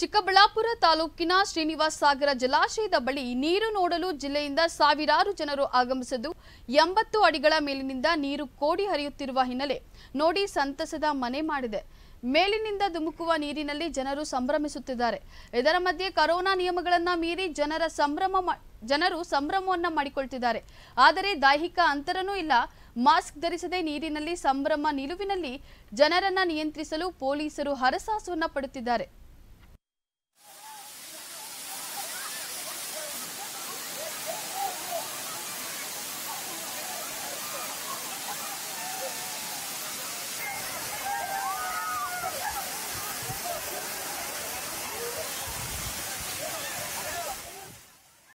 ಚಿಕ್ಕಬಳ್ಳಾಪುರ ತಾಲೂಕಿನ ಶ್ರೀನಿವಾಸ ಸಾಗರ ಜಲಾಶಯದ ಬಳಿ ನೀರು ನೋಡಲು ಜಿಲ್ಲೆಯಿಂದ ಸಾವಿರಾರು ಜನರು ಆಗಮಿಸಿದ್ದು ಎಂಬತ್ತು ಅಡಿಗಳ ಮೇಲಿನಿಂದ ನೀರು ಕೋಡಿ ಹರಿಯುತ್ತಿರುವ ಹಿನ್ನೆಲೆ ನೋಡಿ ಸಂತಸದ ಮನೆ ಮಾಡಿದೆ ಮೇಲಿನಿಂದ ಧುಮುಕುವ ನೀರಿನಲ್ಲಿ ಜನರು ಸಂಭ್ರಮಿಸುತ್ತಿದ್ದಾರೆ ಇದರ ಮಧ್ಯೆ ಕರೋನಾ ನಿಯಮಗಳನ್ನ ಮೀರಿ ಜನರ ಸಂಭ್ರಮ ಜನರು ಸಂಭ್ರಮವನ್ನ ಮಾಡಿಕೊಳ್ತಿದ್ದಾರೆ ಆದರೆ ದೈಹಿಕ ಅಂತರನೂ ಇಲ್ಲ ಮಾಸ್ಕ್ ಧರಿಸದೆ ನೀರಿನಲ್ಲಿ ಸಂಭ್ರಮ ನಿಲುವಿನಲ್ಲಿ ಜನರನ್ನ ನಿಯಂತ್ರಿಸಲು ಪೊಲೀಸರು ಹರಸಾಸವನ್ನು ಪಡುತ್ತಿದ್ದಾರೆ